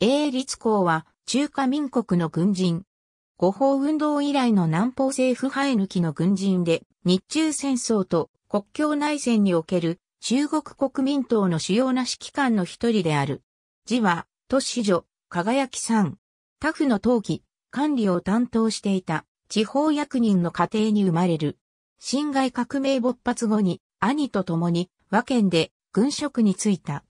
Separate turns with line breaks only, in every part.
英立公は中華民国の軍人。五法運動以来の南方政府生え抜きの軍人で、日中戦争と国境内戦における中国国民党の主要な指揮官の一人である。字は、都市女、輝きさん。タフの陶器、管理を担当していた地方役人の家庭に生まれる。辛亥革命勃発後に兄と共に和県で軍職に就いた。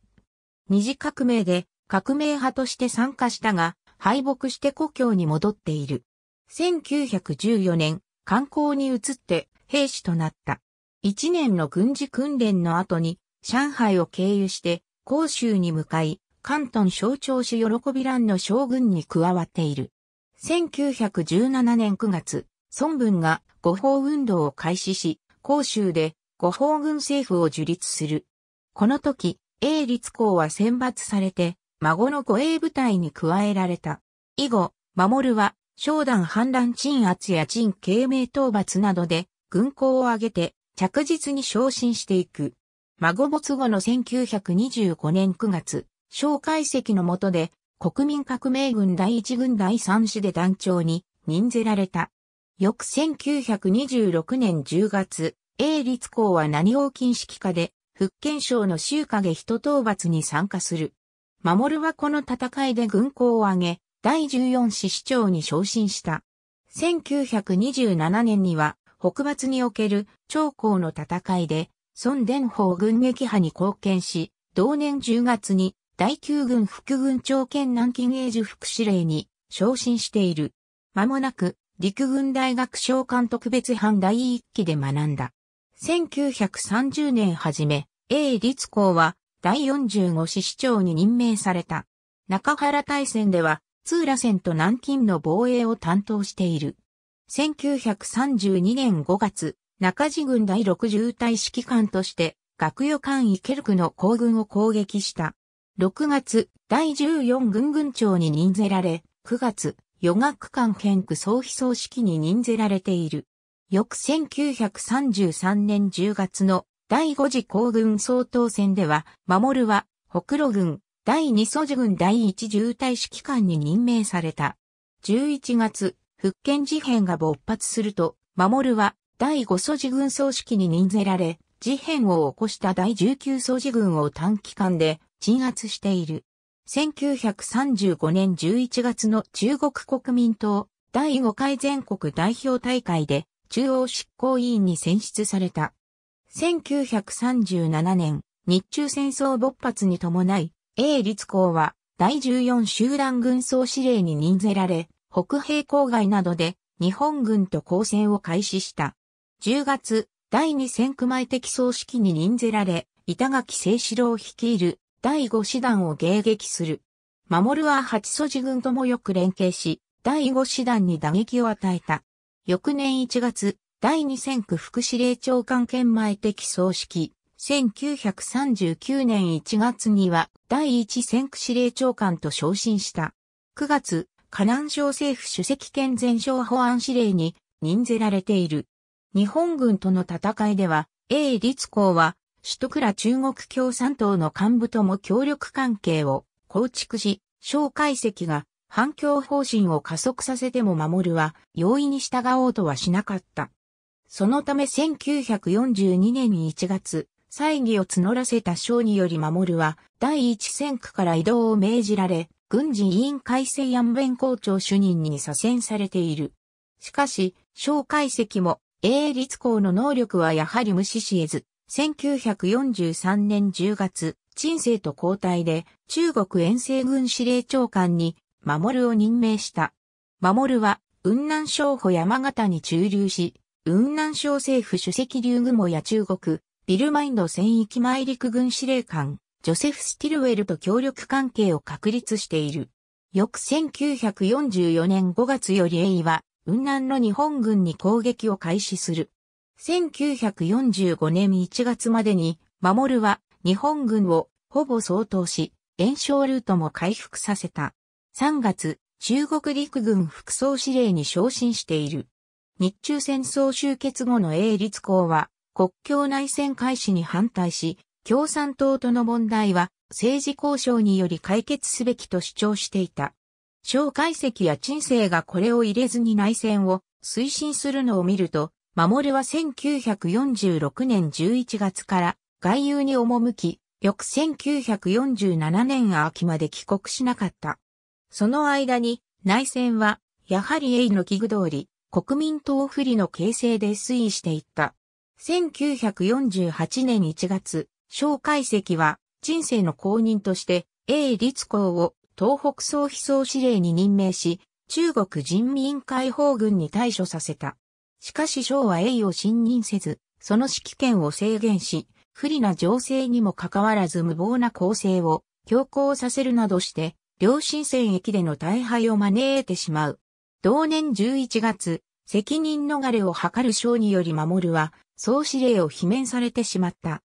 二次革命で革命派として参加したが、敗北して故郷に戻っている。1914年、観光に移って兵士となった。1年の軍事訓練の後に、上海を経由して、広州に向かい、関東省庁市喜び乱の将軍に加わっている。1917年9月、孫文が五法運動を開始し、広州で五法軍政府を樹立する。この時、英立公は選抜されて、孫の護衛部隊に加えられた。以後、守は、商談反乱鎮圧や鎮慶明討伐などで、軍港を挙げて、着実に昇進していく。孫没後の1925年9月、小解析の下で、国民革命軍第一軍第3師で団長に任ぜられた。翌1926年10月、英立港は何王禁止期下で、福建省の州影人討伐に参加する。守はこの戦いで軍功を挙げ、第14師市長に昇進した。1927年には、北伐における長江の戦いで、孫伝法軍撃破に貢献し、同年10月に第9軍副軍長兼南京英寿副司令に昇進している。間もなく、陸軍大学召喚特別班第1期で学んだ。1930年初め、A 立公は第45市市長に任命された。中原大戦では、通羅戦と南京の防衛を担当している。1932年5月、中地軍第6重隊指揮官として、学予艦イケルクの行軍を攻撃した。6月、第14軍軍長に任ぜられ、9月、予学館兼区総飛総指揮に任ぜられている。翌1933年10月の第5次皇軍総統選では、守は、北路軍、第2祖樹軍第1重大指揮官に任命された。11月、福建事変が勃発すると、守は、第5祖樹軍総指揮に任せられ、事変を起こした第19祖樹軍を短期間で鎮圧している。1935年11月の中国国民党第5回全国代表大会で中央執行委員に選出された。1937年、日中戦争勃発に伴い、英立功は第14集団軍総司令に任ぜられ、北平郊外などで日本軍と交戦を開始した。10月、第2戦区前的総指揮に任ぜられ、板垣清志郎率いる第5師団を迎撃する。守は八寺軍ともよく連携し、第5師団に打撃を与えた。翌年1月、第2戦区副司令長官兼前的総指揮。1939年1月には第1戦区司令長官と昇進した。9月、河南省政府主席兼前省保安司令に任ぜられている。日本軍との戦いでは、A 立公は、首都倉中国共産党の幹部とも協力関係を構築し、蒋介石が反共方針を加速させても守るは、容易に従おうとはしなかった。そのため1942年に1月、祭儀を募らせた将により守るは、第一戦区から移動を命じられ、軍事委員改正安弁校長主任に左遷されている。しかし、蒋解析も、英立校の能力はやはり無視し得ず、1943年10月、陳西と交代で、中国遠征軍司令長官に、守を任命した。守は、雲南省保山形に駐留し、雲南省政府主席竜雲や中国、ビルマインド戦域前陸軍司令官、ジョセフ・スティルウェルと協力関係を確立している。翌1944年5月より英は、雲南の日本軍に攻撃を開始する。1945年1月までに、守るは日本軍をほぼ相当し、炎症ルートも回復させた。3月、中国陸軍副総司令に昇進している。日中戦争終結後の英立校は、国境内戦開始に反対し、共産党との問題は政治交渉により解決すべきと主張していた。蒋介石や陳生がこれを入れずに内戦を推進するのを見ると、守は1946年11月から外遊に赴き、翌1947年秋まで帰国しなかった。その間に内戦は、やはり英の器具通り、国民党不利の形成で推移していった。1948年1月、蒋介石は、人生の公認として、英立公を東北総秘総司令に任命し、中国人民解放軍に対処させた。しかし蒋は英を信任せず、その指揮権を制限し、不利な情勢にもかかわらず無謀な構成を強行させるなどして、両親戦役での大敗を招いてしまう。同年11月、責任逃れを図る将により守は、総司令を罷免されてしまった。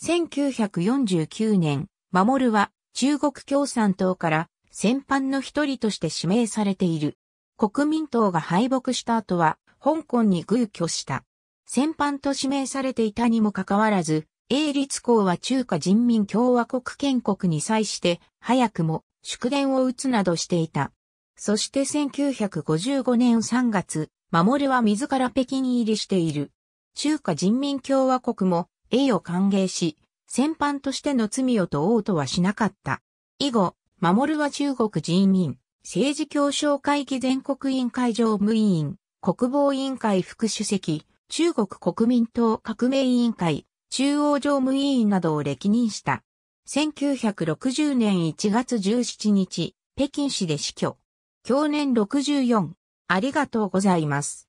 1949年、守は中国共産党から戦犯の一人として指名されている。国民党が敗北した後は、香港に偶居した。戦犯と指名されていたにもかかわらず、英立公は中華人民共和国建国に際して、早くも祝電を打つなどしていた。そして1955年3月、守は自ら北京入りしている。中華人民共和国も栄誉歓迎し、戦犯としての罪を問おうとはしなかった。以後、守は中国人民、政治協商会議全国委員会常務委員、国防委員会副主席、中国国民党革命委員会、中央常務委員などを歴任した。1960年1月17日、北京市で死去。享年64。ありがとうございます。